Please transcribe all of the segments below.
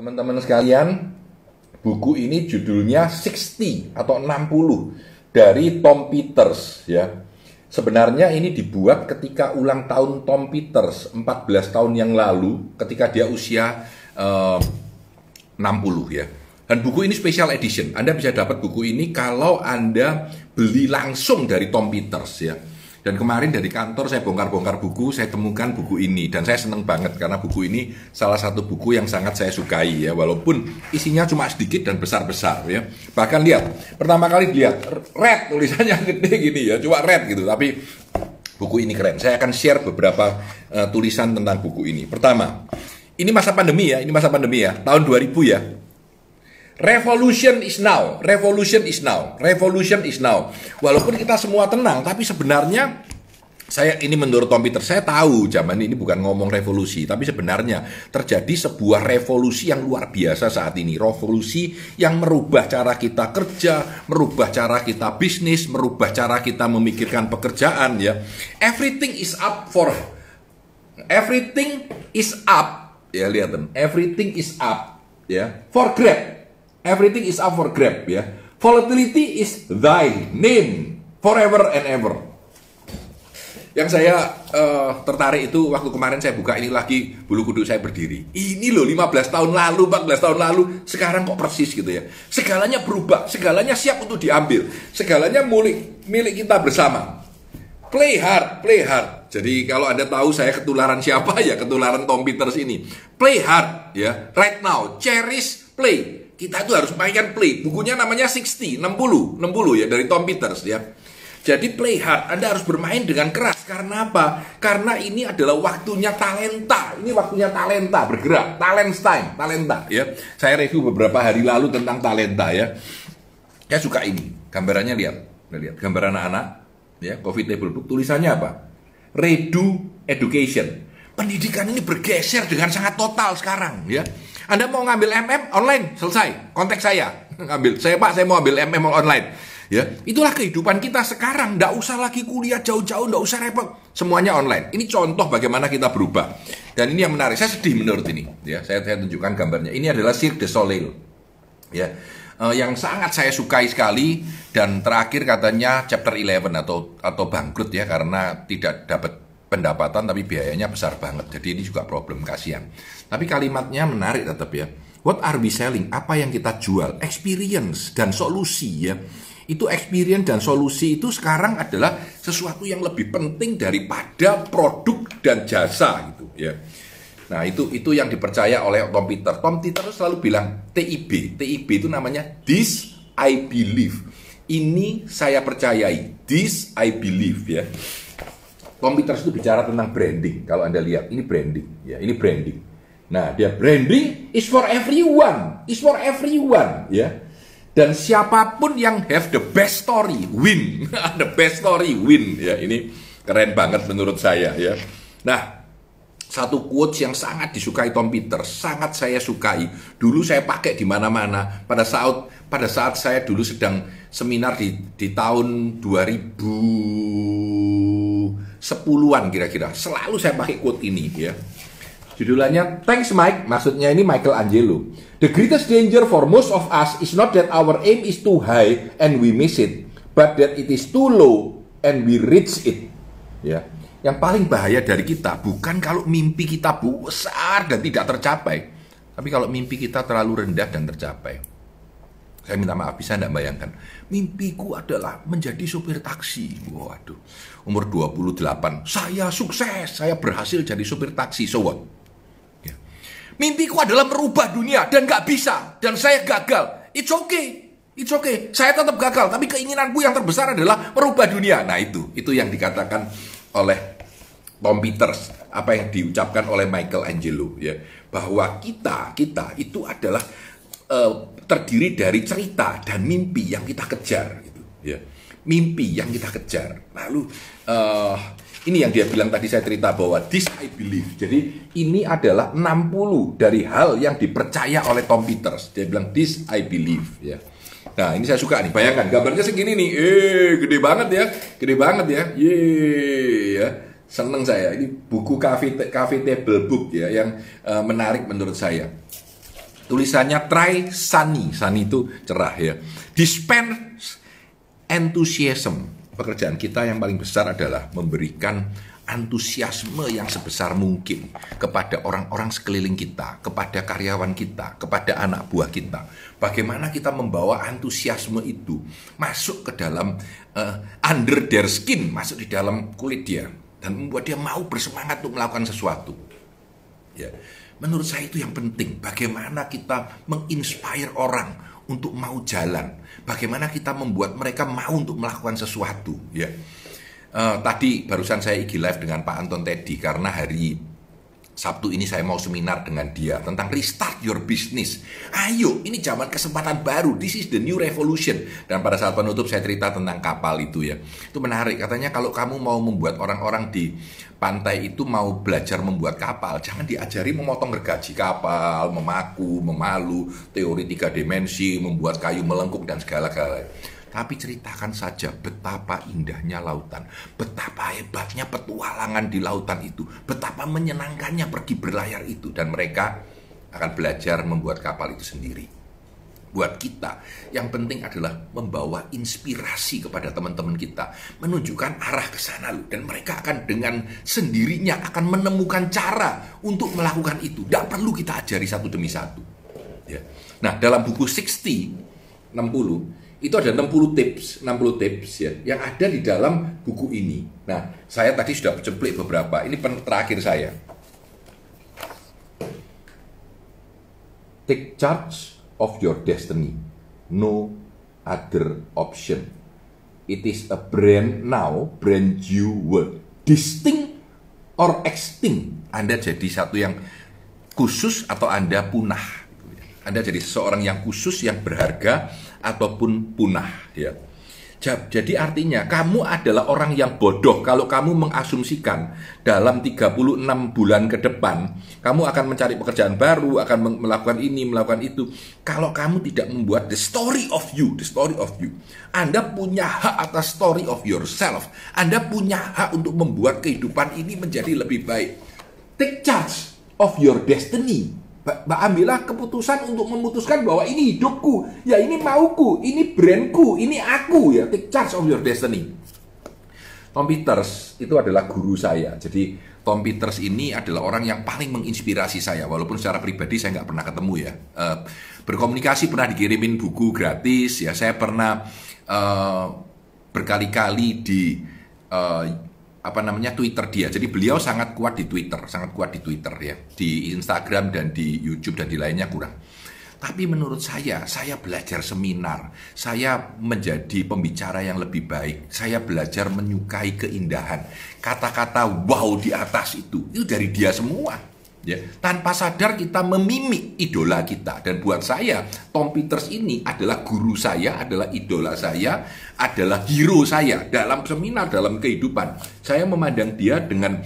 Teman-teman sekalian, buku ini judulnya 60 atau 60 dari Tom Peters ya. Sebenarnya ini dibuat ketika ulang tahun Tom Peters 14 tahun yang lalu ketika dia usia eh, uh, 60 ya. Dan buku ini special edition. Anda bisa dapat buku ini kalau Anda beli langsung dari Tom Peters ya. Dan kemarin dari kantor saya bongkar-bongkar buku, saya temukan buku ini dan saya seneng banget karena buku ini salah satu buku yang sangat saya sukai ya walaupun isinya cuma sedikit dan besar-besar ya. Bahkan lihat, pertama kali lihat red tulisannya gede gini ya, cuma red gitu tapi buku ini keren. Saya akan share beberapa uh, tulisan tentang buku ini. Pertama, ini masa pandemi ya, ini masa pandemi ya, tahun 2000 ya. Revolution is now, revolution is now, revolution is now. Walaupun kita semua tenang, tapi sebenarnya saya ini menurut terus. saya tahu zaman ini bukan ngomong revolusi, tapi sebenarnya terjadi sebuah revolusi yang luar biasa saat ini. Revolusi yang merubah cara kita kerja, merubah cara kita bisnis, merubah cara kita memikirkan pekerjaan ya. Everything is up for everything is up ya lihat everything is up ya for grab Everything is up for grab ya. Volatility is thy name forever and ever. Yang saya uh, tertarik itu waktu kemarin saya buka ini lagi bulu kuduk saya berdiri. Ini loh 15 tahun lalu, 14 tahun lalu, sekarang kok persis gitu ya. Segalanya berubah, segalanya siap untuk diambil, segalanya milik milik kita bersama. Play hard, play hard. Jadi kalau Anda tahu saya ketularan siapa ya, ketularan Tom Peters ini. Play hard ya, right now, cherish play kita itu harus mainkan play. Bukunya namanya 60, 60, 60 ya dari Tom Peters ya. Jadi play hard, Anda harus bermain dengan keras. Karena apa? Karena ini adalah waktunya talenta. Ini waktunya talenta bergerak, talent time, talenta ya. Saya review beberapa hari lalu tentang talenta ya. Saya suka ini. Gambarannya lihat. Lihat gambar anak-anak ya, Covid table book tulisannya apa? Redu education. Pendidikan ini bergeser dengan sangat total sekarang ya. Anda mau ngambil MM online, selesai. konteks saya, ngambil. Saya Pak, saya mau ambil MM online. Ya, itulah kehidupan kita sekarang. Tidak usah lagi kuliah jauh-jauh, tidak usah repot. Semuanya online. Ini contoh bagaimana kita berubah. Dan ini yang menarik. Saya sedih menurut ini. Ya, saya, saya tunjukkan gambarnya. Ini adalah Cirque de Soleil. Ya, uh, yang sangat saya sukai sekali dan terakhir katanya chapter 11 atau atau bangkrut ya karena tidak dapat pendapatan tapi biayanya besar banget. Jadi ini juga problem kasihan. Tapi kalimatnya menarik tetap ya. What are we selling? Apa yang kita jual? Experience dan solusi ya. Itu experience dan solusi itu sekarang adalah sesuatu yang lebih penting daripada produk dan jasa gitu ya. Nah, itu itu yang dipercaya oleh Tom Peter. Tom Peter selalu bilang TIB. TIB itu namanya this I believe. Ini saya percayai. This I believe ya. Peters itu bicara tentang branding. Kalau Anda lihat, ini branding. Ya, ini branding. Nah, dia branding is for everyone. Is for everyone, ya. Dan siapapun yang have the best story, win. the best story, win. Ya, ini keren banget menurut saya, ya. Nah, satu quotes yang sangat disukai Tom Peters, sangat saya sukai. Dulu saya pakai di mana-mana. Pada saat pada saat saya dulu sedang seminar di di tahun 2000 2010-an kira-kira. Selalu saya pakai quote ini ya. Judulnya Thanks Mike, maksudnya ini Michael Angelo. The greatest danger for most of us is not that our aim is too high and we miss it, but that it is too low and we reach it. Ya. Yang paling bahaya dari kita bukan kalau mimpi kita besar dan tidak tercapai, tapi kalau mimpi kita terlalu rendah dan tercapai. Saya minta maaf, bisa tidak bayangkan. Mimpiku adalah menjadi sopir taksi. Waduh, umur 28, saya sukses, saya berhasil jadi sopir taksi. So what? Ya. Mimpiku adalah merubah dunia dan nggak bisa. Dan saya gagal. It's okay. It's okay. Saya tetap gagal. Tapi keinginanku yang terbesar adalah merubah dunia. Nah itu, itu yang dikatakan oleh Tom Peters, apa yang diucapkan oleh Michael Angelo ya, bahwa kita kita itu adalah Eh, terdiri dari cerita dan mimpi yang kita kejar gitu ya mimpi yang kita kejar lalu uh, ini yang dia bilang tadi saya cerita bahwa this I believe. Jadi ini adalah 60 dari hal yang dipercaya oleh Tom Peters. Dia bilang this I believe ya. Nah, ini saya suka nih. Bayangkan gambarnya segini nih. Eh, gede banget ya. Gede banget ya. Ye ya. Seneng saya. Ini buku cafe cafe table book ya yang uh, menarik menurut saya. Tulisannya try sunny, sunny itu cerah ya. Dispense enthusiasm. Pekerjaan kita yang paling besar adalah memberikan antusiasme yang sebesar mungkin kepada orang-orang sekeliling kita, kepada karyawan kita, kepada anak buah kita. Bagaimana kita membawa antusiasme itu masuk ke dalam uh, under their skin, masuk di dalam kulit dia dan membuat dia mau bersemangat untuk melakukan sesuatu. Ya. Menurut saya itu yang penting. Bagaimana kita menginspire orang untuk mau jalan. Bagaimana kita membuat mereka mau untuk melakukan sesuatu. Ya. Uh, tadi barusan saya IG live dengan Pak Anton Teddy karena hari Sabtu ini saya mau seminar dengan dia tentang restart your business. Ayo, ini zaman kesempatan baru. This is the new revolution. Dan pada saat penutup saya cerita tentang kapal itu ya. Itu menarik. Katanya kalau kamu mau membuat orang-orang di pantai itu mau belajar membuat kapal, jangan diajari memotong gergaji kapal, memaku, memalu, teori tiga dimensi, membuat kayu melengkung dan segala-galanya tapi ceritakan saja betapa indahnya lautan, betapa hebatnya petualangan di lautan itu, betapa menyenangkannya pergi berlayar itu dan mereka akan belajar membuat kapal itu sendiri buat kita. Yang penting adalah membawa inspirasi kepada teman-teman kita, menunjukkan arah ke sana dan mereka akan dengan sendirinya akan menemukan cara untuk melakukan itu. Tidak perlu kita ajari satu demi satu. Ya. Nah, dalam buku 60 60 itu ada 60 tips, 60 tips ya yang ada di dalam buku ini. Nah, saya tadi sudah cemplik beberapa. Ini terakhir saya. Take charge of your destiny. No other option. It is a brand now, brand new world. Distinct or extinct. Anda jadi satu yang khusus atau Anda punah. Anda jadi seorang yang khusus yang berharga ataupun punah ya. Jadi artinya kamu adalah orang yang bodoh kalau kamu mengasumsikan dalam 36 bulan ke depan kamu akan mencari pekerjaan baru, akan melakukan ini, melakukan itu. Kalau kamu tidak membuat the story of you, the story of you. Anda punya hak atas story of yourself. Anda punya hak untuk membuat kehidupan ini menjadi lebih baik. Take charge of your destiny ambillah keputusan untuk memutuskan bahwa ini hidupku, ya ini mauku, ini brandku, ini aku ya. Take charge of your destiny. Tom Peters itu adalah guru saya. Jadi Tom Peters ini adalah orang yang paling menginspirasi saya. Walaupun secara pribadi saya nggak pernah ketemu ya. Eh, berkomunikasi pernah dikirimin buku gratis ya. Saya pernah uh, berkali-kali di eh, apa namanya Twitter dia. Jadi beliau sangat kuat di Twitter, sangat kuat di Twitter ya, di Instagram dan di YouTube dan di lainnya kurang. Tapi menurut saya, saya belajar seminar, saya menjadi pembicara yang lebih baik, saya belajar menyukai keindahan. Kata-kata wow di atas itu, itu dari dia semua Ya, tanpa sadar kita memimik idola kita dan buat saya Tom Peters ini adalah guru saya, adalah idola saya, adalah hero saya dalam seminar dalam kehidupan. Saya memandang dia dengan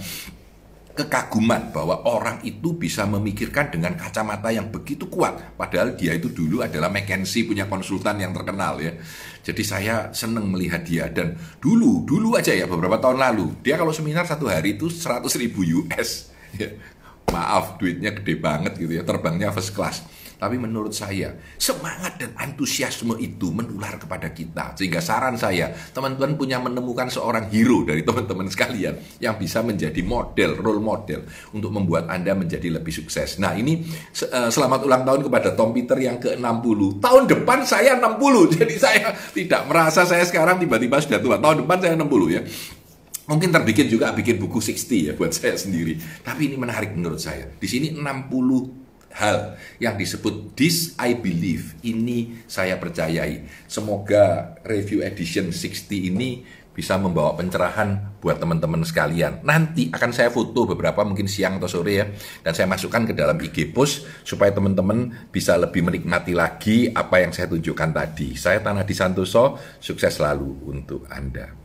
kekaguman bahwa orang itu bisa memikirkan dengan kacamata yang begitu kuat padahal dia itu dulu adalah McKinsey punya konsultan yang terkenal ya. Jadi saya seneng melihat dia dan dulu dulu aja ya beberapa tahun lalu dia kalau seminar satu hari itu 100 ribu US ya maaf duitnya gede banget gitu ya terbangnya first class tapi menurut saya semangat dan antusiasme itu menular kepada kita sehingga saran saya teman-teman punya menemukan seorang hero dari teman-teman sekalian yang bisa menjadi model role model untuk membuat Anda menjadi lebih sukses nah ini eh, selamat ulang tahun kepada Tom Peter yang ke-60 tahun depan saya 60 jadi saya tidak merasa saya sekarang tiba-tiba sudah tua tahun depan saya 60 ya Mungkin terbikin juga bikin buku 60 ya buat saya sendiri. Tapi ini menarik menurut saya. Di sini 60 hal yang disebut this I believe ini saya percayai. Semoga review edition 60 ini bisa membawa pencerahan buat teman-teman sekalian. Nanti akan saya foto beberapa mungkin siang atau sore ya dan saya masukkan ke dalam IG post supaya teman-teman bisa lebih menikmati lagi apa yang saya tunjukkan tadi. Saya Tanah Disantoso. sukses selalu untuk Anda.